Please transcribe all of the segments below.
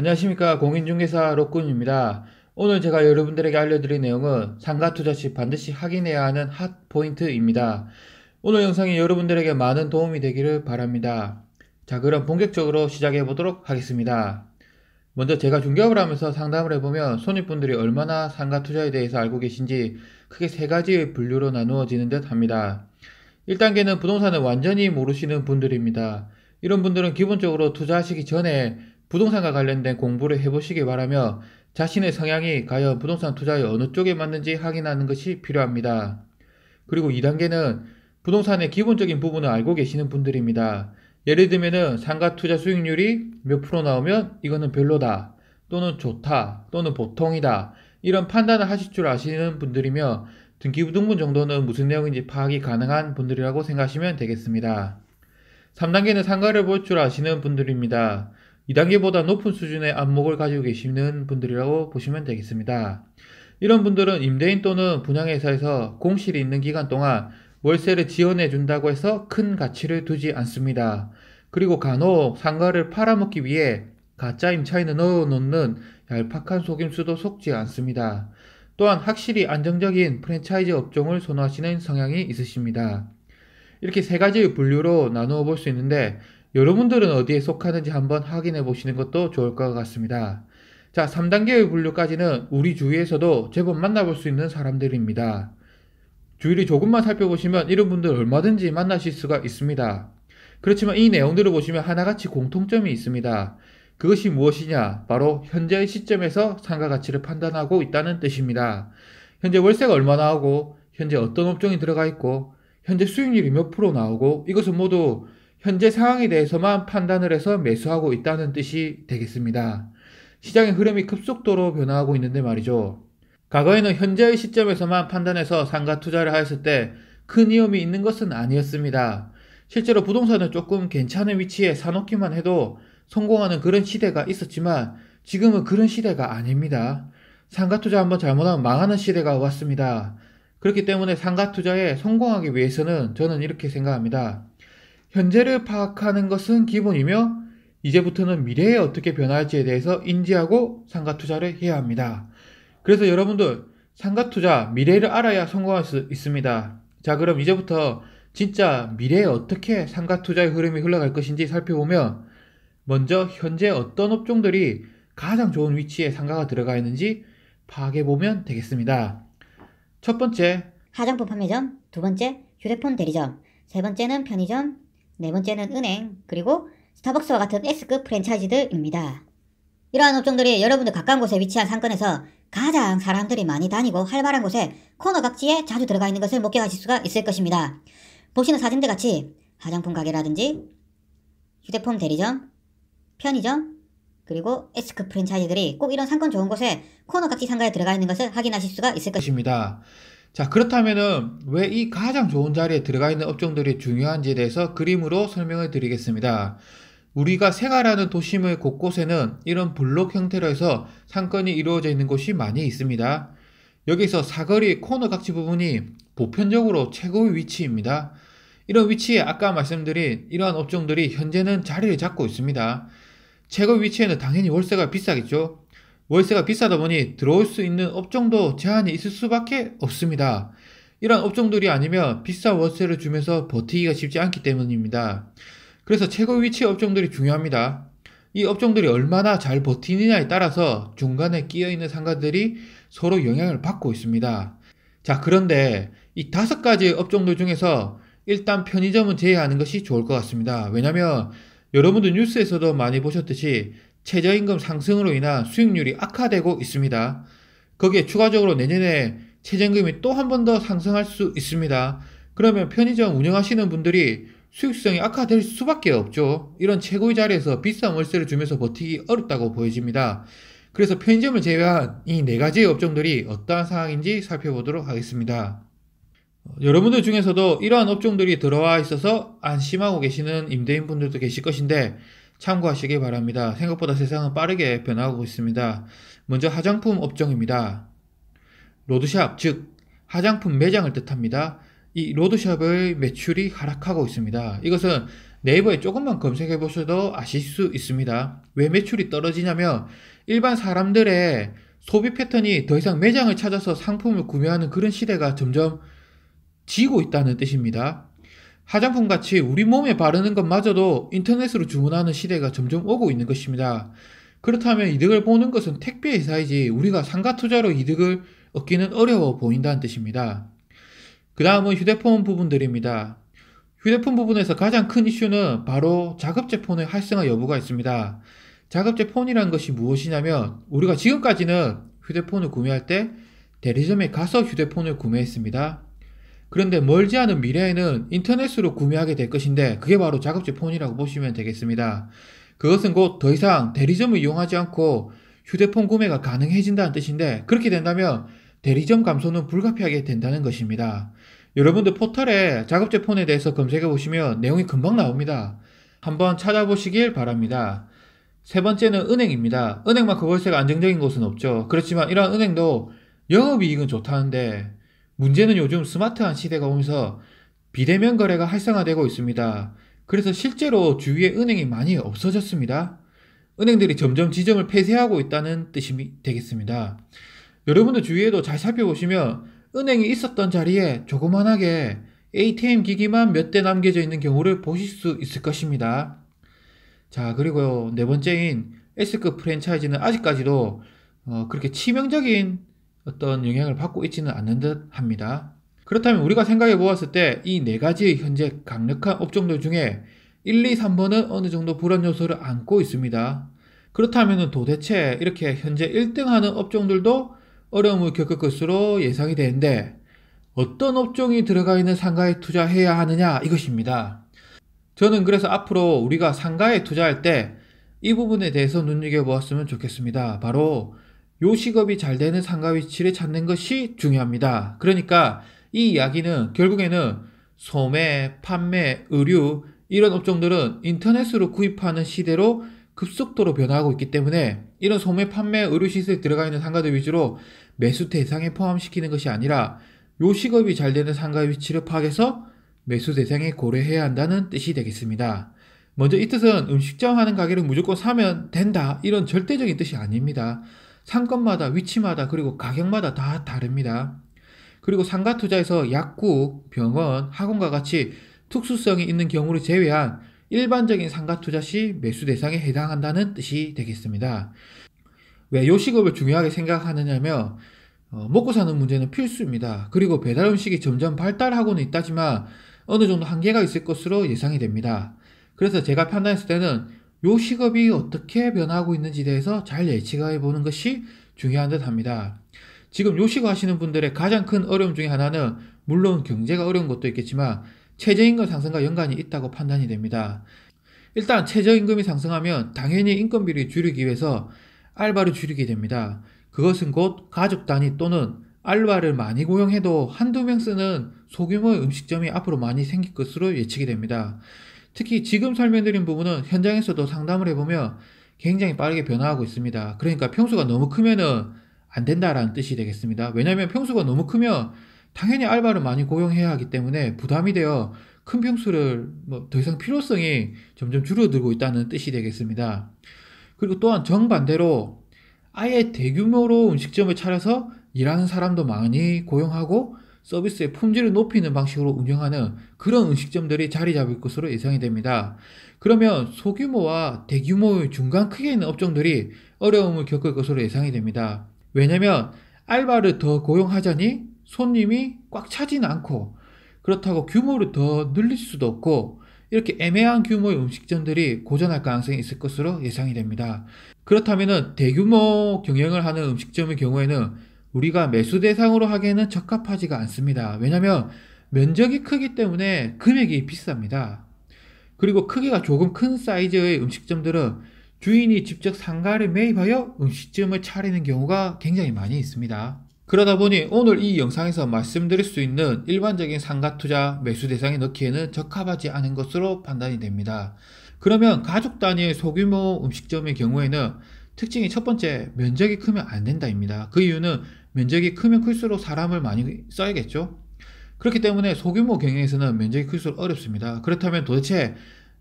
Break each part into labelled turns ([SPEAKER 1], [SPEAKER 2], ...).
[SPEAKER 1] 안녕하십니까 공인중개사 로꾼입니다. 오늘 제가 여러분들에게 알려드릴 내용은 상가 투자 시 반드시 확인해야 하는 핫 포인트입니다. 오늘 영상이 여러분들에게 많은 도움이 되기를 바랍니다. 자 그럼 본격적으로 시작해 보도록 하겠습니다. 먼저 제가 중개업을 하면서 상담을 해보면 손님분들이 얼마나 상가 투자에 대해서 알고 계신지 크게 세 가지의 분류로 나누어지는 듯 합니다. 1단계는 부동산을 완전히 모르시는 분들입니다. 이런 분들은 기본적으로 투자하시기 전에 부동산과 관련된 공부를 해보시기 바라며 자신의 성향이 과연 부동산 투자의 어느 쪽에 맞는지 확인하는 것이 필요합니다. 그리고 2단계는 부동산의 기본적인 부분을 알고 계시는 분들입니다. 예를 들면은 상가 투자 수익률이 몇 프로 나오면 이거는 별로다 또는 좋다 또는 보통이다 이런 판단을 하실 줄 아시는 분들이며 등기부등본 정도는 무슨 내용인지 파악이 가능한 분들이라고 생각하시면 되겠습니다. 3단계는 상가를 볼 줄 아시는 분들입니다. 2단계보다 높은 수준의 안목을 가지고 계시는 분들이라고 보시면 되겠습니다. 이런 분들은 임대인 또는 분양회사에서 공실이 있는 기간 동안 월세를 지원해 준다고 해서 큰 가치를 두지 않습니다. 그리고 간혹 상가를 팔아먹기 위해 가짜 임차인을 넣어놓는 얄팍한 속임수도 속지 않습니다. 또한 확실히 안정적인 프랜차이즈 업종을 선호하시는 성향이 있으십니다. 이렇게 세 가지의 분류로 나누어 볼 수 있는데 여러분들은 어디에 속하는지 한번 확인해 보시는 것도 좋을 것 같습니다. 자, 3단계의 분류까지는 우리 주위에서도 제법 만나볼 수 있는 사람들입니다. 주위를 조금만 살펴보시면 이런 분들 얼마든지 만나실 수가 있습니다. 그렇지만 이 내용들을 보시면 하나같이 공통점이 있습니다. 그것이 무엇이냐? 바로 현재의 시점에서 상가 가치를 판단하고 있다는 뜻입니다. 현재 월세가 얼마 나오고, 현재 어떤 업종이 들어가 있고, 현재 수익률이 몇 프로 나오고, 이것은 모두 현재 상황에 대해서만 판단을 해서 매수하고 있다는 뜻이 되겠습니다. 시장의 흐름이 급속도로 변화하고 있는데 말이죠. 과거에는 현재의 시점에서만 판단해서 상가 투자를 하였을 때 큰 위험이 있는 것은 아니었습니다. 실제로 부동산은 조금 괜찮은 위치에 사놓기만 해도 성공하는 그런 시대가 있었지만 지금은 그런 시대가 아닙니다. 상가 투자 한번 잘못하면 망하는 시대가 왔습니다. 그렇기 때문에 상가 투자에 성공하기 위해서는 저는 이렇게 생각합니다. 현재를 파악하는 것은 기본이며 이제부터는 미래에 어떻게 변할지에 대해서 인지하고 상가 투자를 해야 합니다. 그래서 여러분들 상가 투자 미래를 알아야 성공할 수 있습니다. 자 그럼 이제부터 진짜 미래에 어떻게 상가 투자의 흐름이 흘러갈 것인지 살펴보면 먼저 현재 어떤 업종들이 가장 좋은 위치에 상가가 들어가 있는지 파악해 보면 되겠습니다. 첫 번째, 화장품 판매점, 두 번째, 휴대폰 대리점, 세 번째는 편의점, 네 번째는 은행, 그리고 스타벅스와 같은 S급 프랜차이즈들입니다. 이러한 업종들이 여러분들 가까운 곳에 위치한 상권에서 가장 사람들이 많이 다니고 활발한 곳에 코너 각지에 자주 들어가 있는 것을 목격하실 수가 있을 것입니다. 보시는 사진들 같이 화장품 가게라든지 휴대폰 대리점, 편의점, 그리고 S급 프랜차이즈들이 꼭 이런 상권 좋은 곳에 코너 각지 상가에 들어가 있는 것을 확인하실 수가 있을 것입니다. 자 그렇다면은 왜 이 가장 좋은 자리에 들어가 있는 업종들이 중요한지에 대해서 그림으로 설명을 드리겠습니다. 우리가 생활하는 도심의 곳곳에는 이런 블록 형태로 해서 상권이 이루어져 있는 곳이 많이 있습니다. 여기서 사거리 코너 각지 부분이 보편적으로 최고의 위치입니다. 이런 위치에 아까 말씀드린 이러한 업종들이 현재는 자리를 잡고 있습니다. 최고 위치에는 당연히 월세가 비싸겠죠. 월세가 비싸다 보니 들어올 수 있는 업종도 제한이 있을 수밖에 없습니다. 이런 업종들이 아니면 비싼 월세를 주면서 버티기가 쉽지 않기 때문입니다. 그래서 최고 위치 업종들이 중요합니다. 이 업종들이 얼마나 잘 버티느냐에 따라서 중간에 끼어있는 상가들이 서로 영향을 받고 있습니다. 자, 그런데 이 다섯 가지 업종들 중에서 일단 편의점은 제외하는 것이 좋을 것 같습니다. 왜냐면 하 여러분도 뉴스에서도 많이 보셨듯이 최저임금 상승으로 인한 수익률이 악화되고 있습니다. 거기에 추가적으로 내년에 최저임금이 또 한 번 더 상승할 수 있습니다. 그러면 편의점 운영하시는 분들이 수익성이 악화될 수밖에 없죠. 이런 최고의 자리에서 비싼 월세를 주면서 버티기 어렵다고 보여집니다. 그래서 편의점을 제외한 이 네 가지의 업종들이 어떠한 상황인지 살펴보도록 하겠습니다. 어, 여러분들 중에서도 이러한 업종들이 들어와 있어서 안심하고 계시는 임대인분들도 계실 것인데 참고하시기 바랍니다. 생각보다 세상은 빠르게 변화하고 있습니다. 먼저 화장품 업종입니다. 로드샵, 즉, 화장품 매장을 뜻합니다. 이 로드샵의 매출이 하락하고 있습니다. 이것은 네이버에 조금만 검색해 보셔도 아실 수 있습니다. 왜 매출이 떨어지냐면 일반 사람들의 소비 패턴이 더 이상 매장을 찾아서 상품을 구매하는 그런 시대가 점점 지고 있다는 뜻입니다. 화장품같이 우리 몸에 바르는 것마저도 인터넷으로 주문하는 시대가 점점 오고 있는 것입니다. 그렇다면 이득을 보는 것은 택배 회사이지 우리가 상가 투자로 이득을 얻기는 어려워 보인다는 뜻입니다. 그 다음은 휴대폰 부분들입니다. 휴대폰 부분에서 가장 큰 이슈는 바로 자급제 폰의 활성화 여부가 있습니다. 자급제 폰이란 것이 무엇이냐면 우리가 지금까지는 휴대폰을 구매할 때 대리점에 가서 휴대폰을 구매했습니다. 그런데 멀지 않은 미래에는 인터넷으로 구매하게 될 것인데 그게 바로 자급제 폰이라고 보시면 되겠습니다. 그것은 곧 더 이상 대리점을 이용하지 않고 휴대폰 구매가 가능해진다는 뜻인데 그렇게 된다면 대리점 감소는 불가피하게 된다는 것입니다. 여러분들 포털에 자급제 폰에 대해서 검색해 보시면 내용이 금방 나옵니다. 한번 찾아보시길 바랍니다. 세 번째는 은행입니다. 은행만큼 월세가 안정적인 곳은 없죠. 그렇지만 이러한 은행도 영업이익은 좋다는데 문제는 요즘 스마트한 시대가 오면서 비대면 거래가 활성화되고 있습니다. 그래서 실제로 주위에 은행이 많이 없어졌습니다. 은행들이 점점 지점을 폐쇄하고 있다는 뜻이 되겠습니다. 여러분도 주위에도 잘 살펴보시면 은행이 있었던 자리에 조그만하게 ATM 기기만 몇 대 남겨져 있는 경우를 보실 수 있을 것입니다. 자, 그리고요. 네 번째인 S급 프랜차이즈는 아직까지도 어, 그렇게 치명적인 어떤 영향을 받고 있지는 않는 듯 합니다. 그렇다면 우리가 생각해 보았을 때 이 네 가지의 현재 강력한 업종들 중에 1, 2, 3번은 어느 정도 불안 요소를 안고 있습니다. 그렇다면 도대체 이렇게 현재 1등 하는 업종들도 어려움을 겪을 것으로 예상이 되는데 어떤 업종이 들어가 있는 상가에 투자해야 하느냐 이것입니다. 저는 그래서 앞으로 우리가 상가에 투자할 때 이 부분에 대해서 눈여겨보았으면 좋겠습니다. 바로 요 식업이 잘 되는 상가 위치를 찾는 것이 중요합니다. 그러니까 이 이야기는 결국에는 소매, 판매, 의류 이런 업종들은 인터넷으로 구입하는 시대로 급속도로 변화하고 있기 때문에 이런 소매, 판매, 의류 시세에 들어가 있는 상가들 위주로 매수 대상에 포함시키는 것이 아니라 요 식업이 잘 되는 상가 위치를 파악해서 매수 대상에 고려해야 한다는 뜻이 되겠습니다. 먼저 이 뜻은 음식점 하는 가게를 무조건 사면 된다 이런 절대적인 뜻이 아닙니다. 상권마다 위치마다 그리고 가격마다 다 다릅니다. 그리고 상가 투자에서 약국, 병원, 학원과 같이 특수성이 있는 경우를 제외한 일반적인 상가 투자 시 매수 대상에 해당한다는 뜻이 되겠습니다. 왜 요식업을 중요하게 생각하느냐며 어, 먹고 사는 문제는 필수입니다. 그리고 배달 음식이 점점 발달하고는 있다지만 어느 정도 한계가 있을 것으로 예상이 됩니다. 그래서 제가 판단했을 때는 요 시급이 어떻게 변하고 있는지에 대해서 잘 예측해 보는 것이 중요한 듯 합니다. 지금 요식 하시는 분들의 가장 큰 어려움 중에 하나는 물론 경제가 어려운 것도 있겠지만 최저임금 상승과 연관이 있다고 판단이 됩니다. 일단 최저임금이 상승하면 당연히 인건비를 줄이기 위해서 알바를 줄이게 됩니다. 그것은 곧 가족 단위 또는 알바를 많이 고용해도 한두 명 쓰는 소규모의 음식점이 앞으로 많이 생길 것으로 예측이 됩니다. 특히 지금 설명드린 부분은 현장에서도 상담을 해보면 굉장히 빠르게 변화하고 있습니다. 그러니까 평수가 너무 크면은 안 된다라는 뜻이 되겠습니다. 왜냐하면 평수가 너무 크면 당연히 알바를 많이 고용해야 하기 때문에 부담이 되어 큰 평수를 뭐더 이상 필요성이 점점 줄어들고 있다는 뜻이 되겠습니다. 그리고 또한 정반대로 아예 대규모로 음식점을 차려서 일하는 사람도 많이 고용하고 서비스의 품질을 높이는 방식으로 운영하는 그런 음식점들이 자리 잡을 것으로 예상이 됩니다. 그러면 소규모와 대규모의 중간 크기 있는 업종들이 어려움을 겪을 것으로 예상이 됩니다. 왜냐면 알바를 더 고용하자니 손님이 꽉차지는 않고 그렇다고 규모를 더 늘릴 수도 없고 이렇게 애매한 규모의 음식점들이 고전할 가능성이 있을 것으로 예상이 됩니다. 그렇다면 대규모 경영을 하는 음식점의 경우에는 우리가 매수 대상으로 하기에는 적합하지가 않습니다. 왜냐하면 면적이 크기 때문에 금액이 비쌉니다. 그리고 크기가 조금 큰 사이즈의 음식점들은 주인이 직접 상가를 매입하여 음식점을 차리는 경우가 굉장히 많이 있습니다. 그러다 보니 오늘 이 영상에서 말씀드릴 수 있는 일반적인 상가 투자 매수 대상에 넣기에는 적합하지 않은 것으로 판단이 됩니다. 그러면 가족 단위의 소규모 음식점의 경우에는 특징이 첫 번째 면적이 크면 안 된다입니다. 그 이유는 면적이 크면 클수록 사람을 많이 써야겠죠. 그렇기 때문에 소규모 경영에서는 면적이 클수록 어렵습니다. 그렇다면 도대체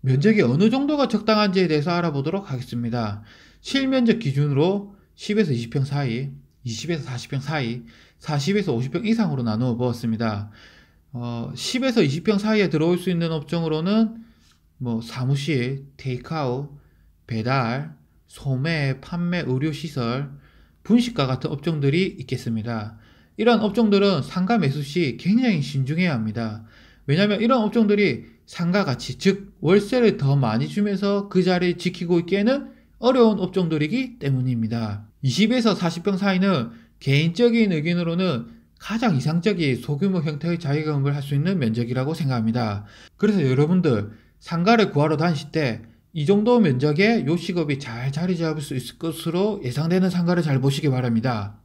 [SPEAKER 1] 면적이 어느 정도가 적당한지에 대해서 알아보도록 하겠습니다. 실면적 기준으로 10에서 20평 사이, 20에서 40평 사이, 40에서 50평 이상으로 나누어 보았습니다. 어, 10에서 20평 사이에 들어올 수 있는 업종으로는 뭐 사무실, 테이크아웃, 배달, 소매, 판매, 의료시설, 분식과 같은 업종들이 있겠습니다. 이런 업종들은 상가 매수 시 굉장히 신중해야 합니다. 왜냐하면 이런 업종들이 상가 가치, 즉 월세를 더 많이 주면서 그 자리를 지키고 있기에는 어려운 업종들이기 때문입니다. 20에서 40평 사이는 개인적인 의견으로는 가장 이상적인 소규모 형태의 자유금을 할 수 있는 면적이라고 생각합니다. 그래서 여러분들 상가를 구하러 다니실 때이 정도 면적에 요식업이 잘 자리 잡을 수 있을 것으로 예상되는 상가를 잘 보시기 바랍니다.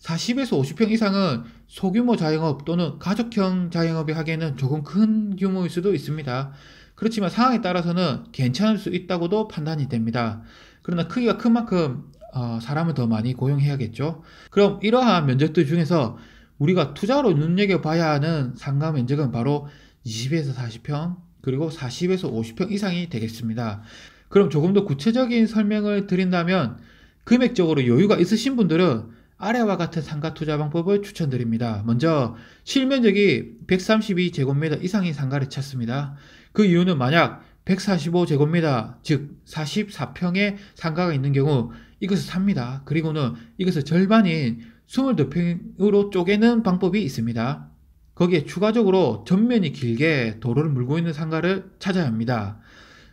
[SPEAKER 1] 40에서 50평 이상은 소규모 자영업 또는 가족형 자영업이 하기에는 조금 큰 규모일 수도 있습니다. 그렇지만 상황에 따라서는 괜찮을 수 있다고도 판단이 됩니다. 그러나 크기가 큰 만큼 어, 사람을 더 많이 고용해야겠죠. 그럼 이러한 면적들 중에서 우리가 투자로 눈여겨봐야 하는 상가 면적은 바로 20에서 40평, 그리고 40에서 50평 이상이 되겠습니다. 그럼 조금 더 구체적인 설명을 드린다면 금액적으로 여유가 있으신 분들은 아래와 같은 상가 투자 방법을 추천드립니다. 먼저 실면적이 132제곱미터 이상인 상가를 찾습니다. 그 이유는 만약 145제곱미터 즉 44평의 상가가 있는 경우 이것을 삽니다. 그리고는 이것을 절반인 22평으로 쪼개는 방법이 있습니다. 거기에 추가적으로 전면이 길게 도로를 물고 있는 상가를 찾아야 합니다.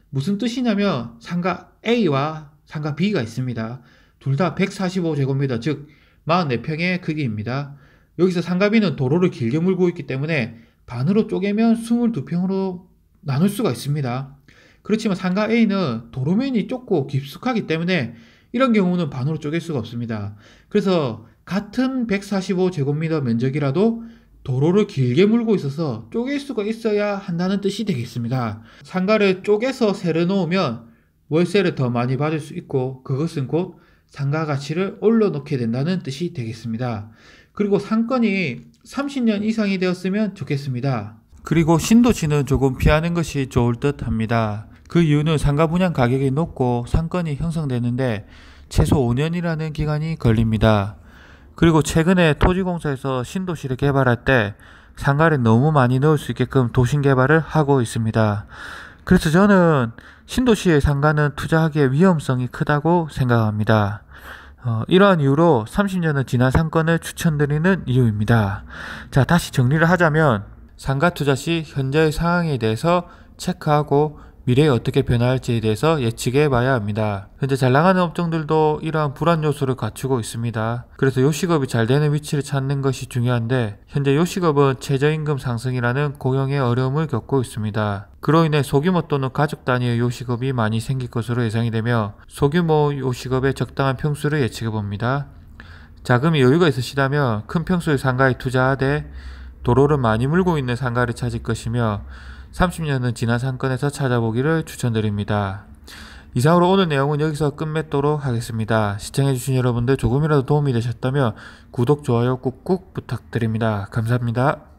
[SPEAKER 1] 무슨 뜻이냐면 상가 A와 상가 B가 있습니다. 둘 다 145제곱미터 즉 44평의 크기입니다. 여기서 상가 B는 도로를 길게 물고 있기 때문에 반으로 쪼개면 22평으로 나눌 수가 있습니다. 그렇지만 상가 A는 도로면이 좁고 깊숙하기 때문에 이런 경우는 반으로 쪼갤 수가 없습니다. 그래서 같은 145제곱미터 면적이라도 도로를 길게 물고 있어서 쪼갤 수가 있어야 한다는 뜻이 되겠습니다. 상가를 쪼개서 세를 놓으면 월세를 더 많이 받을 수 있고 그것은 곧 상가 가치를 올려놓게 된다는 뜻이 되겠습니다. 그리고 상권이 30년 이상이 되었으면 좋겠습니다. 그리고 신도시는 조금 피하는 것이 좋을 듯 합니다. 그 이유는 상가 분양 가격이 높고 상권이 형성되는데 최소 5년이라는 기간이 걸립니다. 그리고 최근에 토지공사에서 신도시를 개발할 때 상가를 너무 많이 넣을 수 있게끔 도심 개발을 하고 있습니다. 그래서 저는 신도시의 상가는 투자하기에 위험성이 크다고 생각합니다. 어, 이러한 이유로 30년은 지난 상권을 추천드리는 이유입니다. 자, 다시 정리를 하자면 상가 투자 시 현재의 상황에 대해서 체크하고 미래에 어떻게 변화할지에 대해서 예측해 봐야 합니다. 현재 잘 나가는 업종들도 이러한 불안 요소를 갖추고 있습니다. 그래서 요식업이 잘 되는 위치를 찾는 것이 중요한데 현재 요식업은 최저임금 상승이라는 고용의 어려움을 겪고 있습니다. 그로 인해 소규모 또는 가족 단위의 요식업이 많이 생길 것으로 예상이 되며 소규모 요식업의 적당한 평수를 예측해 봅니다. 자금이 여유가 있으시다면 큰 평수의 상가에 투자하되 도로를 많이 물고 있는 상가를 찾을 것이며 30년은 지난 상권에서 찾아보기를 추천드립니다. 이상으로 오늘 내용은 여기서 끝맺도록 하겠습니다. 시청해주신 여러분들 조금이라도 도움이 되셨다면 구독, 좋아요 꾹꾹 부탁드립니다. 감사합니다.